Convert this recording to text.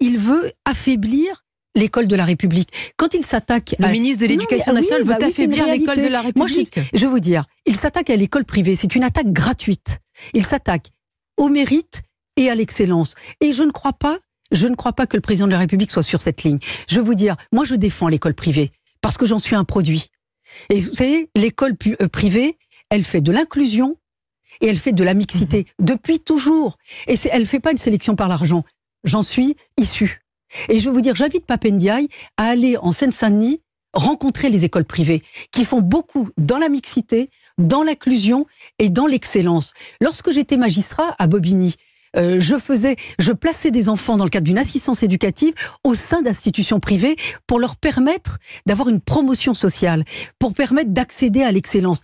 Il, veut affaiblir l'école de la République. Quand il s'attaque à... ministre de l'Éducation ah nationale veut bah affaiblir l'école de la République. je, vous dire, il s'attaque à l'école privée. C'est une attaque gratuite. Il s'attaque au mérite et à l'excellence. Et je ne crois pas, je ne crois pas que le président de la République soit sur cette ligne. Je veux vous dire, moi, je défends l'école privée parce que j'en suis un produit. Et vous savez, l'école euh, privée, elle fait de l'inclusion et elle fait de la mixité mhm. depuis toujours. Et elle ne fait pas une sélection par l'argent j'en suis issu. Et je vais vous dire, j'invite Papendiaï à aller en Seine-Saint-Denis rencontrer les écoles privées, qui font beaucoup dans la mixité, dans l'inclusion et dans l'excellence. Lorsque j'étais magistrat à Bobigny, euh, je faisais, je plaçais des enfants dans le cadre d'une assistance éducative au sein d'institutions privées pour leur permettre d'avoir une promotion sociale, pour permettre d'accéder à l'excellence.